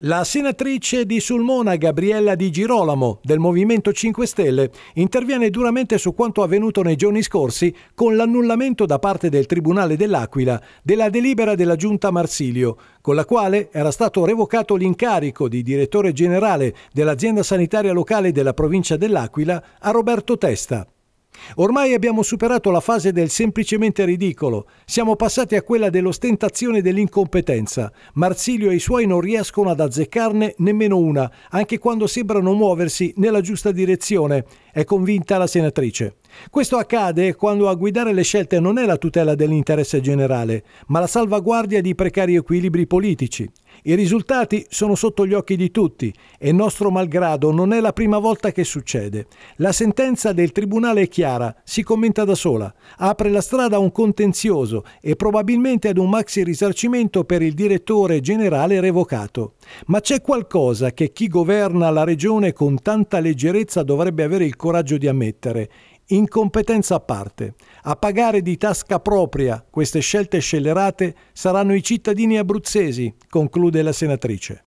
La senatrice di Sulmona Gabriella Di Girolamo del Movimento 5 Stelle interviene duramente su quanto avvenuto nei giorni scorsi con l'annullamento da parte del Tribunale dell'Aquila della delibera della Giunta Marsilio, con la quale era stato revocato l'incarico di direttore generale dell'azienda sanitaria locale della provincia dell'Aquila a Roberto Testa. Ormai abbiamo superato la fase del semplicemente ridicolo, siamo passati a quella dell'ostentazione dell'incompetenza. Marsilio e i suoi non riescono ad azzeccarne nemmeno una, anche quando sembrano muoversi nella giusta direzione, è convinta la senatrice. Questo accade quando a guidare le scelte non è la tutela dell'interesse generale, ma la salvaguardia di precari equilibri politici. I risultati sono sotto gli occhi di tutti e nostro malgrado non è la prima volta che succede. La sentenza del Tribunale è chiara, si commenta da sola, apre la strada a un contenzioso e probabilmente ad un maxi risarcimento per il direttore generale revocato. Ma c'è qualcosa che chi governa la regione con tanta leggerezza dovrebbe avere il coraggio di ammettere Incompetenza a parte, a pagare di tasca propria queste scelte scellerate saranno i cittadini abruzzesi, conclude la senatrice.